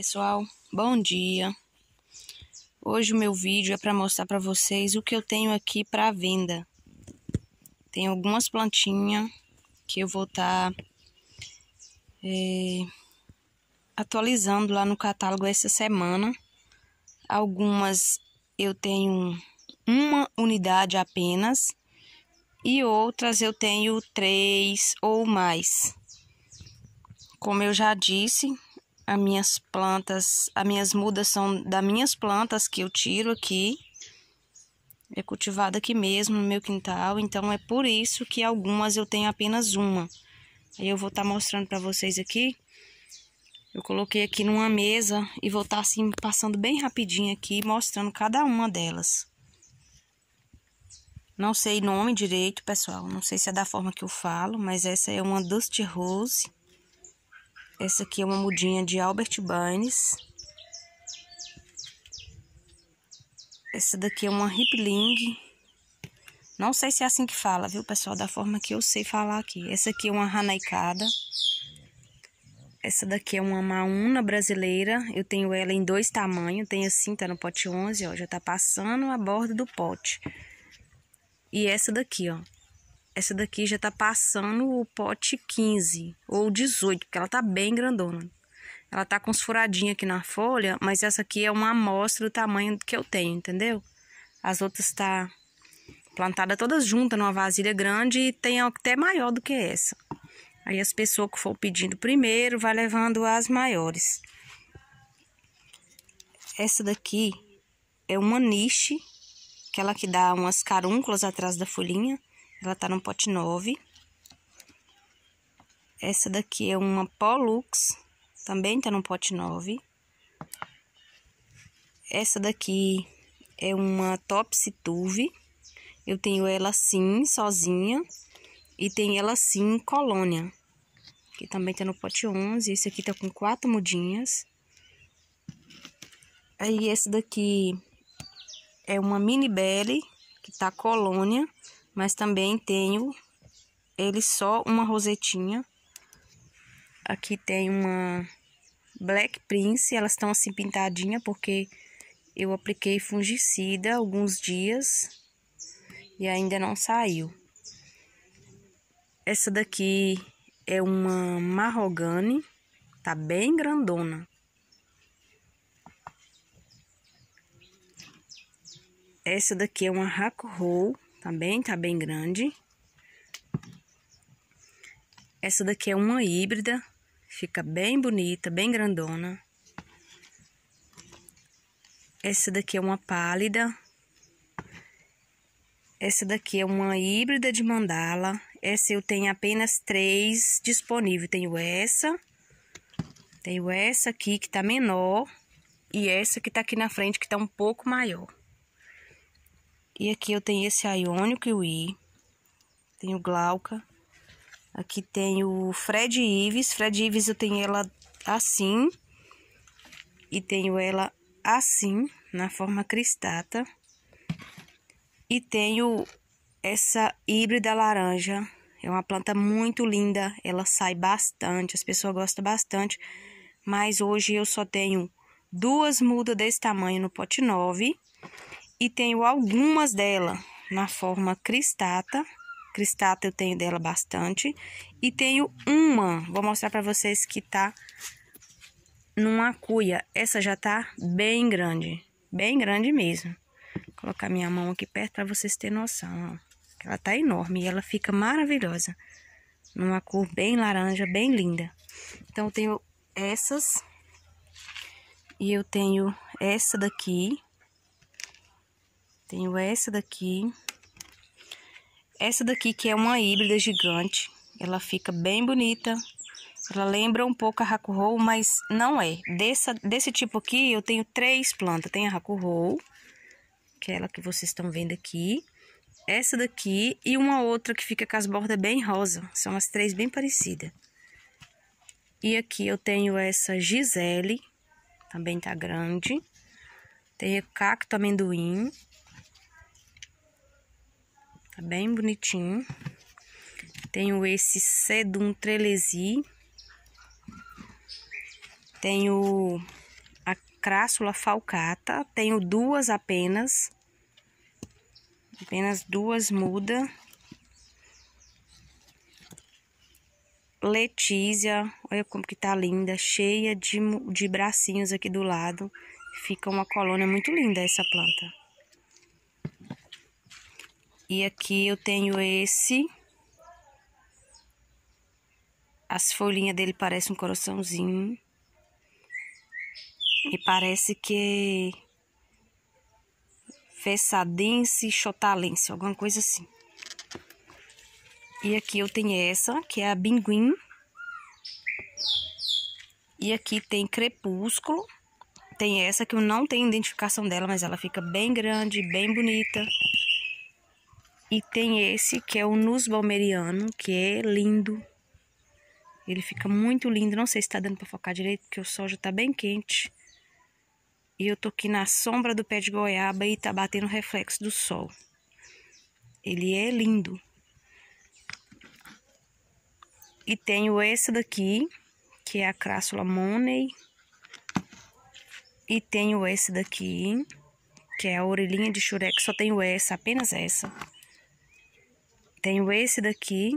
pessoal, bom dia. Hoje o meu vídeo é para mostrar para vocês o que eu tenho aqui para venda. Tem algumas plantinhas que eu vou estar tá, é, atualizando lá no catálogo essa semana. Algumas eu tenho uma unidade apenas e outras eu tenho três ou mais. Como eu já disse, as minhas plantas, as minhas mudas são das minhas plantas que eu tiro aqui. É cultivada aqui mesmo no meu quintal, então é por isso que algumas eu tenho apenas uma. Aí eu vou estar tá mostrando para vocês aqui. Eu coloquei aqui numa mesa e vou estar tá, assim passando bem rapidinho aqui, mostrando cada uma delas. Não sei nome direito, pessoal. Não sei se é da forma que eu falo, mas essa é uma Dust Rose. Essa aqui é uma mudinha de Albert Baines. Essa daqui é uma Rippling. Não sei se é assim que fala, viu, pessoal? Da forma que eu sei falar aqui. Essa aqui é uma Hanaicada. Essa daqui é uma mauna brasileira. Eu tenho ela em dois tamanhos. Tem assim, tá no pote 11, ó. Já tá passando a borda do pote. E essa daqui, ó. Essa daqui já tá passando o pote 15 ou 18, porque ela tá bem grandona. Ela tá com uns furadinhos aqui na folha, mas essa aqui é uma amostra do tamanho que eu tenho, entendeu? As outras tá plantada todas juntas numa vasilha grande e tem até maior do que essa. Aí as pessoas que for pedindo primeiro, vai levando as maiores. Essa daqui é uma niche, aquela que dá umas carúnculas atrás da folhinha. Ela tá no pote 9. Essa daqui é uma Pollux, também tá no pote 9. Essa daqui é uma Topsy Tuve. Eu tenho ela assim, sozinha. E tem ela assim, colônia. Que também tá no pote 11. Esse aqui tá com quatro mudinhas. Aí, esse daqui é uma mini belly, que tá colônia mas também tenho ele só uma rosetinha. Aqui tem uma Black Prince, elas estão assim pintadinha porque eu apliquei fungicida alguns dias e ainda não saiu. Essa daqui é uma marrogane, tá bem grandona. Essa daqui é uma Hackroll também tá, tá bem grande. Essa daqui é uma híbrida, fica bem bonita, bem grandona. Essa daqui é uma pálida. Essa daqui é uma híbrida de mandala. Essa eu tenho apenas três disponíveis. Tenho essa, tenho essa aqui que tá menor e essa que tá aqui na frente que tá um pouco maior. E aqui eu tenho esse Iônico e o I. Tenho Glauca. Aqui tem o Fred Ives. Fred Ives eu tenho ela assim. E tenho ela assim, na forma cristata. E tenho essa híbrida laranja. É uma planta muito linda, ela sai bastante, as pessoas gostam bastante. Mas hoje eu só tenho duas mudas desse tamanho no pote 9 e tenho algumas dela na forma cristata. Cristata eu tenho dela bastante. E tenho uma, vou mostrar para vocês que tá numa cuia. Essa já tá bem grande, bem grande mesmo. Vou colocar minha mão aqui perto para vocês terem noção, ó. Ela tá enorme e ela fica maravilhosa. Numa cor bem laranja, bem linda. Então eu tenho essas e eu tenho essa daqui tenho essa daqui. Essa daqui que é uma híbrida gigante. Ela fica bem bonita. Ela lembra um pouco a Hakuhou, mas não é. Dessa, desse tipo aqui, eu tenho três plantas. Tem a Hakuhou, que é ela que vocês estão vendo aqui. Essa daqui e uma outra que fica com as bordas bem rosa. São as três bem parecidas. E aqui eu tenho essa Gisele, também tá grande. Tem cacto amendoim. Tá bem bonitinho. Tenho esse Sedum Trelesi. Tenho a Crássula Falcata. Tenho duas apenas. Apenas duas muda. Letícia, olha como que tá linda, cheia de, de bracinhos aqui do lado. Fica uma colônia muito linda essa planta. E aqui eu tenho esse. As folhinhas dele parecem um coraçãozinho. E parece que é fessadense, chotalense, alguma coisa assim. E aqui eu tenho essa, que é a binguim. E aqui tem crepúsculo. Tem essa que eu não tenho identificação dela, mas ela fica bem grande, bem bonita. E tem esse que é o Nus Balmeriano, que é lindo. Ele fica muito lindo. Não sei se tá dando pra focar direito, porque o sol já tá bem quente. E eu tô aqui na sombra do pé de goiaba e tá batendo o reflexo do sol. Ele é lindo. E tenho essa daqui, que é a Crassula Money. E tenho esse daqui, que é a orelhinha de xureca. Só tenho essa, apenas essa. Tenho esse daqui,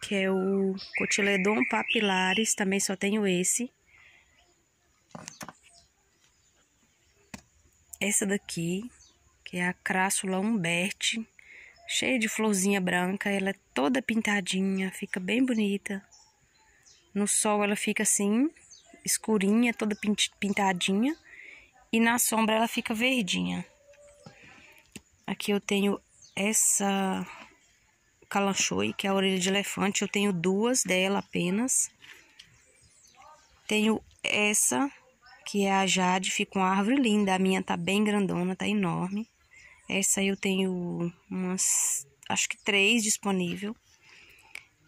que é o Cotiledon papilaris, também só tenho esse. Essa daqui, que é a Crássula Humberti, cheia de florzinha branca, ela é toda pintadinha, fica bem bonita. No sol ela fica assim, escurinha, toda pintadinha, e na sombra ela fica verdinha. Aqui eu tenho essa calanchoe, que é a orelha de elefante. Eu tenho duas dela apenas. Tenho essa, que é a jade, fica uma árvore linda. A minha tá bem grandona, tá enorme. Essa eu tenho umas, acho que três disponível.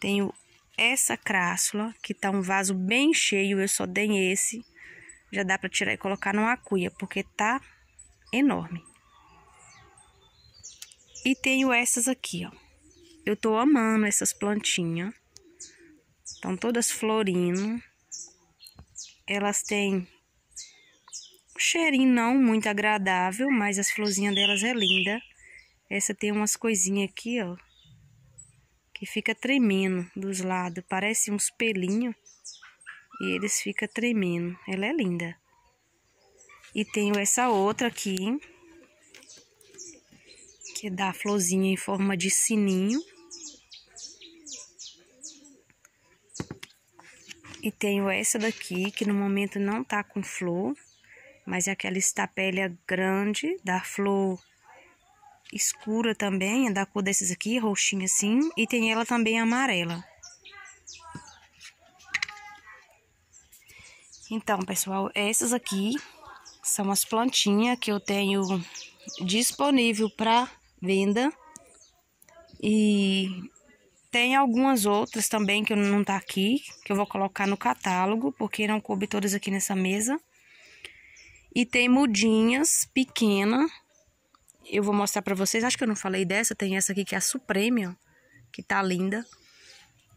Tenho essa crássula, que tá um vaso bem cheio, eu só dei esse. Já dá para tirar e colocar numa cuia, porque tá enorme. E tenho essas aqui, ó. Eu tô amando essas plantinhas. Estão todas florindo. Elas têm um cheirinho não muito agradável, mas as florzinhas delas é linda. Essa tem umas coisinhas aqui, ó. Que fica tremendo dos lados. Parece uns pelinhos. E eles ficam tremendo. Ela é linda. E tenho essa outra aqui, que é dá florzinha em forma de sininho. E tenho essa daqui, que no momento não tá com flor, mas é aquela estapélia grande, da flor escura também, é da cor desses aqui, roxinha assim. E tem ela também amarela. Então, pessoal, essas aqui são as plantinhas que eu tenho disponível para venda. E tem algumas outras também que não tá aqui, que eu vou colocar no catálogo, porque não coube todas aqui nessa mesa. E tem mudinhas pequena. Eu vou mostrar para vocês. Acho que eu não falei dessa. Tem essa aqui que é a Supremium, que tá linda.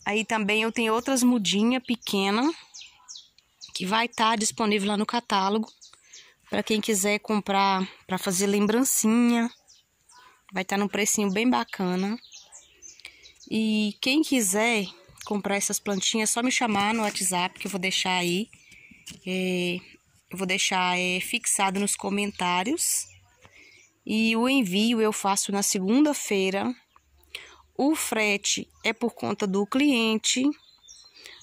Aí também eu tenho outras mudinha pequena que vai estar tá disponível lá no catálogo para quem quiser comprar para fazer lembrancinha. Vai estar tá num precinho bem bacana. E quem quiser comprar essas plantinhas, é só me chamar no WhatsApp que eu vou deixar aí. É, eu vou deixar é, fixado nos comentários. E o envio eu faço na segunda-feira. O frete é por conta do cliente.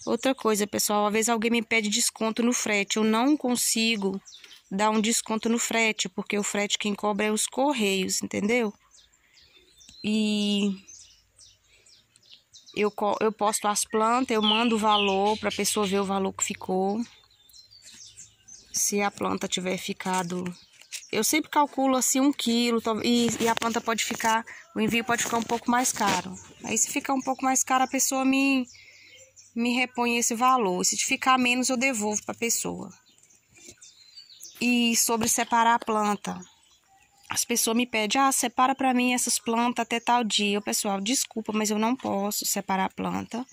Outra coisa, pessoal, às vezes alguém me pede desconto no frete. Eu não consigo dar um desconto no frete, porque o frete quem cobra é os correios, entendeu? E eu, eu posto as plantas, eu mando o valor para a pessoa ver o valor que ficou. Se a planta tiver ficado... Eu sempre calculo assim um quilo e, e a planta pode ficar... O envio pode ficar um pouco mais caro. Aí se ficar um pouco mais caro, a pessoa me, me repõe esse valor. Se ficar menos, eu devolvo para a pessoa. E sobre separar a planta as pessoas me pedem, ah, separa para mim essas plantas até tal dia. O pessoal, desculpa, mas eu não posso separar a planta,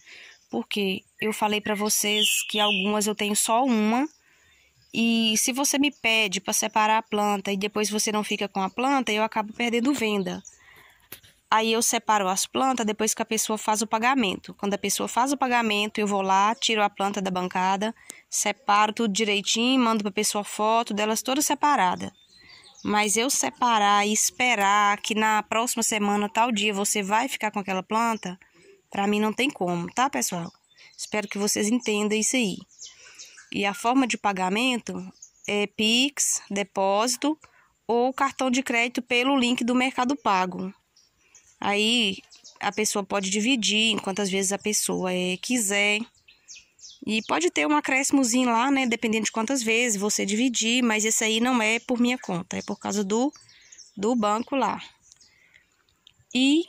porque eu falei para vocês que algumas eu tenho só uma. E se você me pede para separar a planta e depois você não fica com a planta, eu acabo perdendo venda. Aí eu separo as plantas depois que a pessoa faz o pagamento. Quando a pessoa faz o pagamento, eu vou lá, tiro a planta da bancada, separo tudo direitinho, mando para a pessoa foto delas todas separadas. Mas eu separar e esperar que na próxima semana, tal dia, você vai ficar com aquela planta, para mim não tem como, tá, pessoal? Espero que vocês entendam isso aí. E a forma de pagamento é Pix, depósito ou cartão de crédito pelo link do Mercado Pago. Aí a pessoa pode dividir em quantas vezes a pessoa é, quiser. E pode ter um acréscimozinho lá, né? Dependendo de quantas vezes você dividir, mas esse aí não é por minha conta, é por causa do, do banco lá. E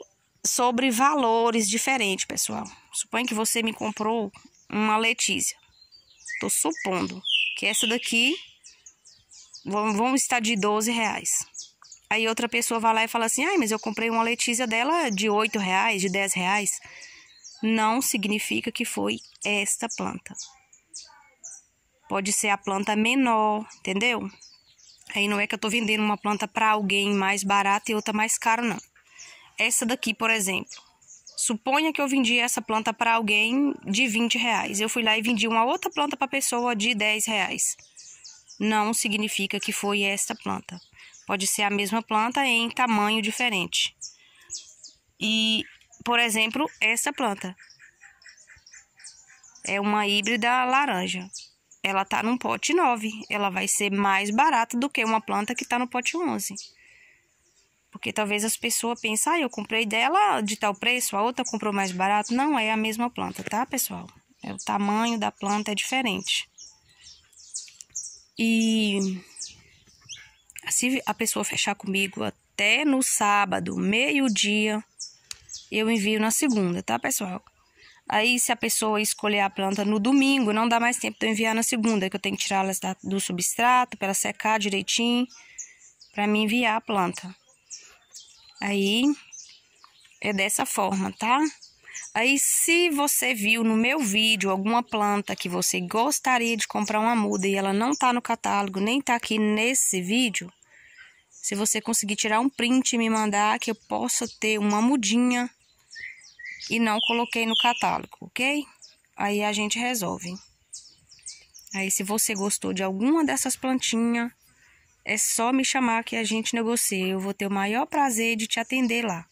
sobre valores diferentes, pessoal. Suponha que você me comprou uma Letícia. Tô supondo que essa daqui vão, vão estar de 12 reais. Aí outra pessoa vai lá e fala assim, ai, mas eu comprei uma Letícia dela de 8 reais, de 10 reais não significa que foi esta planta. Pode ser a planta menor, entendeu? Aí não é que eu tô vendendo uma planta para alguém mais barata e outra mais cara, não. Essa daqui, por exemplo. Suponha que eu vendi essa planta para alguém de 20 reais. Eu fui lá e vendi uma outra planta para pessoa de 10 reais. Não significa que foi esta planta. Pode ser a mesma planta em tamanho diferente. E por exemplo, essa planta. É uma híbrida laranja. Ela tá num pote 9. Ela vai ser mais barata do que uma planta que tá no pote 11. Porque talvez as pessoas pensem, ah, eu comprei dela de tal preço, a outra comprou mais barato. Não é a mesma planta, tá, pessoal? É o tamanho da planta é diferente. E se a pessoa fechar comigo até no sábado, meio-dia, eu envio na segunda, tá, pessoal? Aí, se a pessoa escolher a planta no domingo, não dá mais tempo de eu enviar na segunda, que eu tenho que tirar las do substrato para secar direitinho, para me enviar a planta. Aí, é dessa forma, tá? Aí, se você viu no meu vídeo alguma planta que você gostaria de comprar uma muda e ela não tá no catálogo, nem tá aqui nesse vídeo, se você conseguir tirar um print e me mandar, que eu possa ter uma mudinha e não coloquei no catálogo, ok? Aí a gente resolve. Aí, se você gostou de alguma dessas plantinhas, é só me chamar que a gente negocie. Eu vou ter o maior prazer de te atender lá.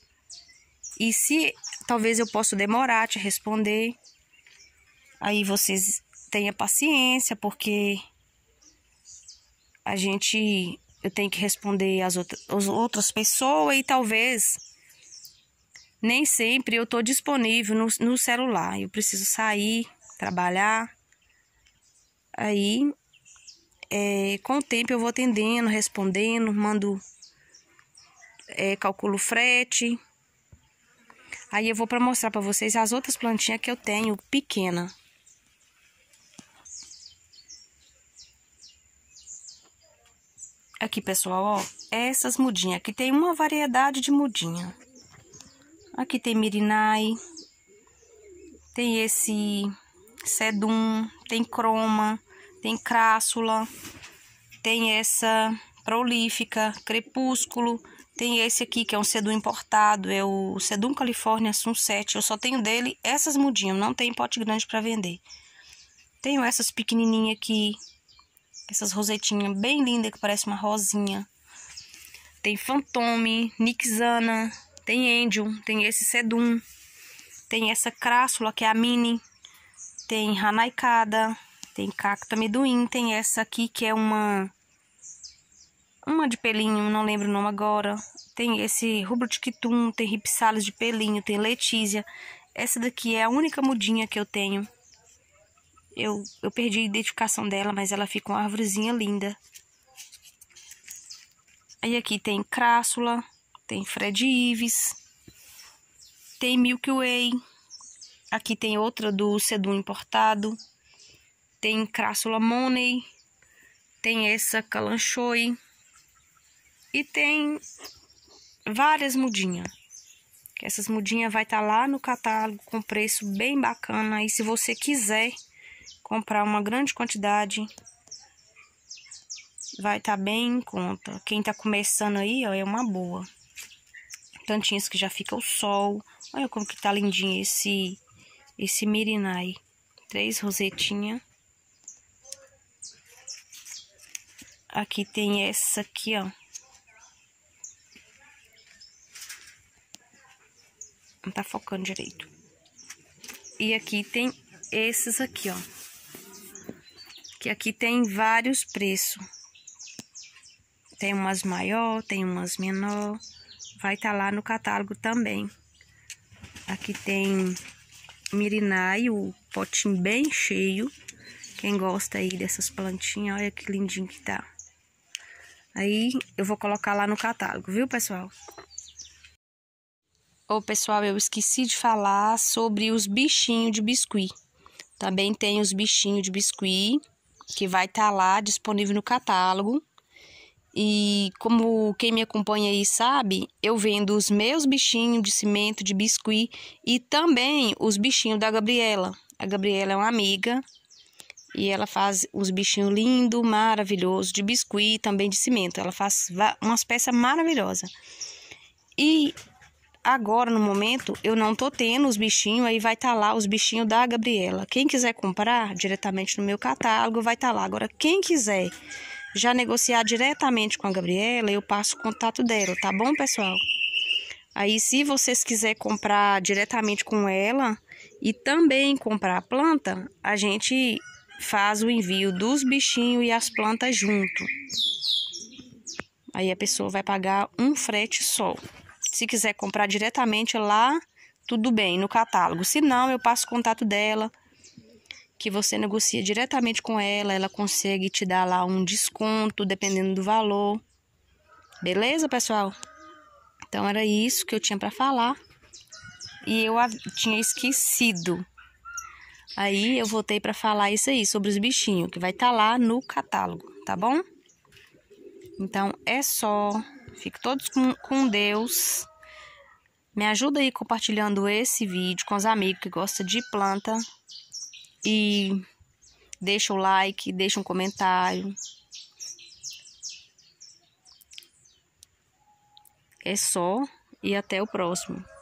E se talvez eu possa demorar te responder, aí vocês tenha paciência, porque a gente eu tenho que responder as outras, outras pessoas e talvez nem sempre eu estou disponível no, no celular. Eu preciso sair, trabalhar. Aí, é, com o tempo, eu vou atendendo, respondendo, mando, é, calculo frete. Aí eu vou para mostrar para vocês as outras plantinhas que eu tenho pequena. Aqui, pessoal, ó, essas mudinhas. Aqui tem uma variedade de mudinha. Aqui tem mirinai, tem esse sedum, tem croma, tem crássula, tem essa prolífica, crepúsculo, tem esse aqui que é um sedum importado, é o sedum California Sunset. Eu só tenho dele essas mudinhas, não tem pote grande para vender. Tenho essas pequenininhas aqui, essas rosetinhas bem lindas que parece uma rosinha. Tem Fantome, Nixana, tem Angel, tem esse Sedum. Tem essa Crássula, que é a Mini. Tem Hanaicada, tem Cacto Amendoim. Tem essa aqui, que é uma... Uma de pelinho, não lembro o nome agora. Tem esse Rubro Tiquitum, tem Ripsalis de pelinho, tem Letícia. Essa daqui é a única mudinha que eu tenho. Eu, eu perdi a identificação dela, mas ela fica uma árvorezinha linda. Aí aqui tem Crássula, tem Fred Ives, tem Milky Way. Aqui tem outra do Sedum importado. Tem Crássula Money. Tem essa Calanchoe. E tem várias mudinhas. Essas mudinhas vai estar tá lá no catálogo com preço bem bacana. E se você quiser comprar uma grande quantidade, vai estar tá bem em conta. Quem está começando aí, ó, é uma boa. Tantinhas que já fica o sol. Olha como que tá lindinho esse, esse mirinai. Três rosetinhas. Aqui tem essa aqui, ó. Não tá focando direito. E aqui tem esses aqui, ó que aqui tem vários preços. Tem umas maior, tem umas menor. Vai estar tá lá no catálogo também. Aqui tem mirinai, o potinho bem cheio. Quem gosta aí dessas plantinhas, olha que lindinho que tá. Aí eu vou colocar lá no catálogo, viu, pessoal? Ô, pessoal, eu esqueci de falar sobre os bichinhos de biscuit. Também tem os bichinhos de biscuit que vai estar tá lá disponível no catálogo. E como quem me acompanha aí sabe, eu vendo os meus bichinhos de cimento, de biscuit e também os bichinhos da Gabriela. A Gabriela é uma amiga e ela faz uns bichinhos lindo, maravilhoso de biscuit, também de cimento. Ela faz umas peças maravilhosas. E agora no momento eu não tô tendo os bichinhos, aí vai estar tá lá os bichinhos da Gabriela. Quem quiser comprar diretamente no meu catálogo vai estar tá lá. Agora quem quiser já negociar diretamente com a Gabriela, eu passo o contato dela, tá bom, pessoal? Aí se vocês quiserem comprar diretamente com ela e também comprar a planta, a gente faz o envio dos bichinhos e as plantas junto. Aí a pessoa vai pagar um frete só. Se quiser comprar diretamente lá, tudo bem, no catálogo. Se não, eu passo o contato dela, que você negocia diretamente com ela, ela consegue te dar lá um desconto, dependendo do valor. Beleza, pessoal? Então era isso que eu tinha para falar. E eu tinha esquecido. Aí eu voltei para falar isso aí sobre os bichinhos, que vai estar tá lá no catálogo, tá bom? Então é só Fique todos com, com Deus. Me ajuda aí compartilhando esse vídeo com os amigos que gostam de planta. E deixa o like, deixa um comentário. É só e até o próximo.